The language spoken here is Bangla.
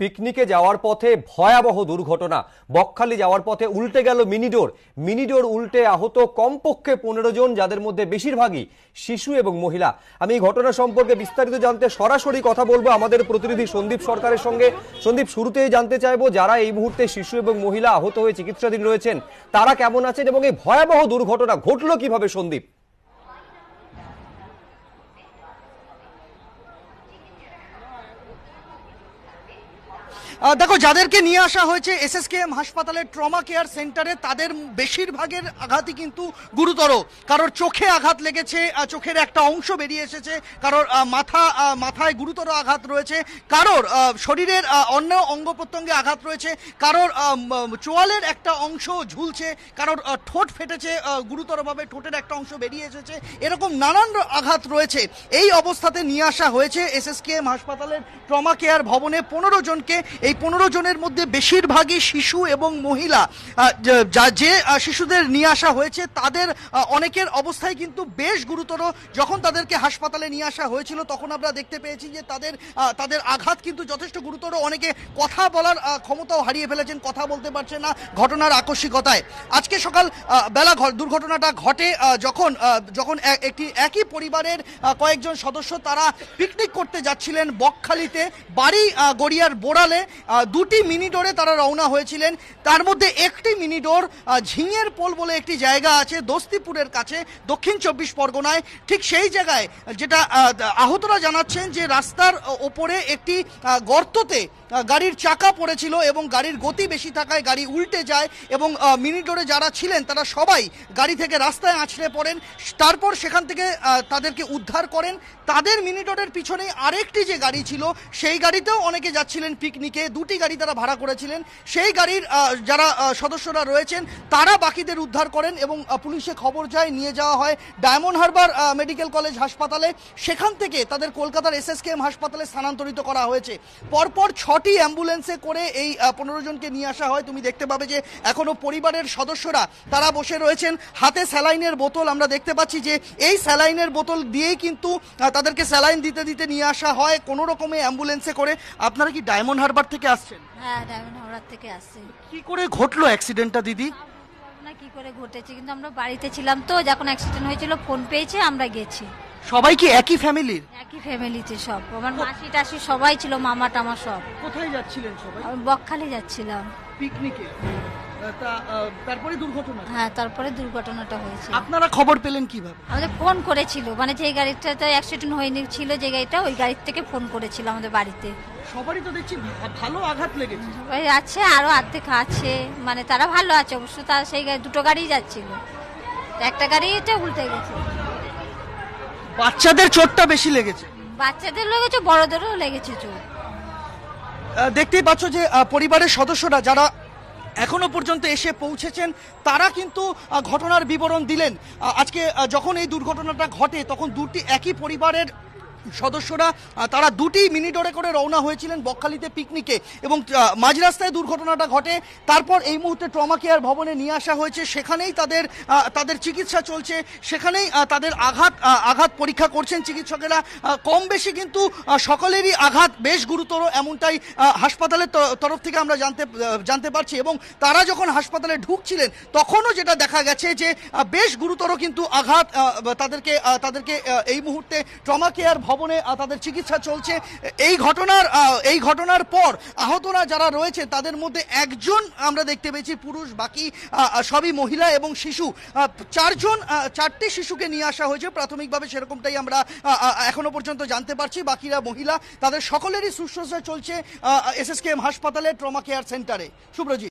পিকনিকে যাওয়ার পথে ভয়াবহ দুর্ঘটনা বকখালি যাওয়ার পথে উল্টে গেল মিনিডোর মিনিডোর উল্টে আহত কমপক্ষে পনেরো জন যাদের মধ্যে বেশিরভাগই শিশু এবং মহিলা আমি এই ঘটনা সম্পর্কে বিস্তারিত জানতে সরাসরি কথা বলবো আমাদের প্রতিনিধি সন্দীপ সরকারের সঙ্গে সন্দীপ শুরুতেই জানতে চাইবো যারা এই মুহূর্তে শিশু এবং মহিলা আহত হয়ে চিকিৎসাধীন রয়েছেন তারা কেমন আছেন এবং এই ভয়াবহ দুর্ঘটনা ঘটলো কিভাবে সন্দীপ দেখো যাদেরকে নিয়ে আসা হয়েছে এস এস এম হাসপাতালের ট্রমা কেয়ার সেন্টারে তাদের বেশিরভাগের আঘাতই কিন্তু গুরুতর কারোর চোখে আঘাত লেগেছে চোখের একটা অংশ বেরিয়ে এসেছে কারোর মাথা মাথায় গুরুতর আঘাত রয়েছে কারোর শরীরের অন্য অঙ্গ প্রত্যঙ্গে আঘাত রয়েছে কারোর চোয়ালের একটা অংশ ঝুলছে কারোর ঠোঁট ফেটেছে গুরুতরভাবে ঠোঁটের একটা অংশ বেরিয়ে এসেছে এরকম নানান আঘাত রয়েছে এই অবস্থাতে নিয়ে আসা হয়েছে এস এস এম হাসপাতালের ট্রমা কেয়ার ভবনে পনেরো জনকে এই পনেরো জনের মধ্যে বেশিরভাগই শিশু এবং মহিলা যা যে শিশুদের নিয়ে আসা হয়েছে তাদের অনেকের অবস্থায় কিন্তু বেশ গুরুতর যখন তাদেরকে হাসপাতালে নিয়ে আসা হয়েছিল তখন আমরা দেখতে পেয়েছি যে তাদের তাদের আঘাত কিন্তু যথেষ্ট গুরুতর অনেকে কথা বলার ক্ষমতাও হারিয়ে ফেলেছেন কথা বলতে পারছে না ঘটনার আকস্মিকতায় আজকে সকাল বেলা দুর্ঘটনাটা ঘটে যখন যখন একটি একই পরিবারের কয়েকজন সদস্য তারা পিকনিক করতে যাচ্ছিলেন বকখালিতে বাড়ি গড়িয়ার বোড়ালে দুটি মিনিডোরে তারা রওনা হয়েছিলেন তার মধ্যে একটি মিনিডোর ঝিঙের পোল বলে একটি জায়গা আছে দস্তিপুরের কাছে দক্ষিণ চব্বিশ পরগনায় ঠিক সেই জায়গায় যেটা আহতরা জানাচ্ছেন যে রাস্তার ওপরে একটি গর্ততে গাড়ির চাকা পড়েছিল এবং গাড়ির গতি বেশি থাকায় গাড়ি উল্টে যায় এবং মিনিডোরে যারা ছিলেন তারা সবাই গাড়ি থেকে রাস্তায় আছড়ে পড়েন তারপর সেখান থেকে তাদেরকে উদ্ধার করেন তাদের মিনিডোরের পিছনে আরেকটি যে গাড়ি ছিল সেই গাড়িতেও অনেকে যাচ্ছিলেন পিকনিকে দুটি গাড়ি তারা ভাড়া করেছিলেন সেই গাড়ির যারা সদস্যরা রয়েছেন তারা বাকিদের উদ্ধার করেন এবং পুলিশে খবর যায় নিয়ে যাওয়া হয় ডায়মন্ড হারবার মেডিকেল কলেজ হাসপাতালে সেখান থেকে তাদের কলকাতার এসএসকেএম হাসপাতালে স্থানান্তরিত করা হয়েছে পরপর ছটি অ্যাম্বুলেন্সে করে এই পনেরো জনকে নিয়ে আসা হয় তুমি দেখতে পাবে যে এখনো পরিবারের সদস্যরা তারা বসে রয়েছেন হাতে স্যালাইনের বোতল আমরা দেখতে পাচ্ছি যে এই স্যালাইনের বোতল দিয়েই কিন্তু তাদেরকে স্যালাইন দিতে দিতে নিয়ে আসা হয় কোনো রকমে অ্যাম্বুলেন্সে করে আপনারা কি ডায়মন্ড হারবার থেকে আসছেন হ্যাঁ ডায়মন্ড হাওড়ার থেকে আসছি কি করে ঘটলো অ্যাক্সিডেন্টটা দিদি না কি করে ঘটেছে কিন্তু আমরা বাড়িতে ছিলাম তো যখন অ্যাক্সিডেন্ট হয়েছিল ফোন পেয়েছে আমরা গেছি সবাই কি একই ফ্যামিলির একই ফ্যামিলিতে সব আমার মাসি টাসি সবাই ছিল মামা টামা সব কোথায় যাচ্ছিলেন সবাই আমি বকখালি যাচ্ছিলাম পিকনিকে তারপরে দুর্ঘটনা হ্যাঁ তারপরে দুর্ঘটনাটা হয়েছে আপনারা খবর পেলেন কিভাবে আমাদের ফোন করেছিল মানে যে তো অ্যাক্সিডেন্ট হয়নি ছিল যে গাড়িটা ওই গাড়ির থেকে ফোন করেছিল আমাদের বাড়িতে সবারই তো দেখছি ভালো আঘাত লেগেছে সবাই আছে আরো অর্ধেক আছে মানে তারা ভালো আছে অবশ্য তারা সেই দুটো গাড়ি যাচ্ছিল একটা গাড়িটা উল্টে গেছে বাচ্চাদের চোটটা বেশি লেগেছে বাচ্চাদের লেগেছে বড়দেরও লেগেছে চোট দেখতেই পাচ্ছ যে পরিবারের সদস্যরা যারা এখনো পর্যন্ত এসে পৌঁছেছেন তারা কিন্তু ঘটনার বিবরণ দিলেন আজকে যখন এই দুর্ঘটনাটা ঘটে তখন দুটি একই পরিবারের সদস্যরা তারা দুটি মিনিডরে করে রওনা হয়েছিলেন বকখালিতে পিকনিকে এবং মাঝ রাস্তায় দুর্ঘটনাটা ঘটে তারপর এই মুহূর্তে ট্রমা কেয়ার ভবনে নিয়ে আসা হয়েছে সেখানেই তাদের তাদের চিকিৎসা চলছে সেখানেই তাদের আঘাত আঘাত পরীক্ষা করছেন চিকিৎসকেরা কম বেশি কিন্তু সকলেরই আঘাত বেশ গুরুতর এমনটাই হাসপাতালের তরফ থেকে আমরা জানতে জানতে পারছি এবং তারা যখন হাসপাতালে ঢুকছিলেন তখনও যেটা দেখা গেছে যে বেশ গুরুতর কিন্তু আঘাত তাদেরকে তাদেরকে এই মুহূর্তে ট্রমা কেয়ার ভবনে তাদের চিকিৎসা চলছে এই ঘটনার এই ঘটনার পর আহতরা যারা রয়েছে তাদের মধ্যে একজন আমরা দেখতে পেয়েছি পুরুষ বাকি সবই মহিলা এবং শিশু চারজন চারটি শিশুকে নিয়ে আসা হয়েছে প্রাথমিকভাবে সেরকমটাই আমরা এখনো পর্যন্ত জানতে পারছি বাকিরা মহিলা তাদের সকলেরই শুশ্রূষা চলছে এসএসকেএম হাসপাতালে ট্রমা কেয়ার সেন্টারে সুব্রজিৎ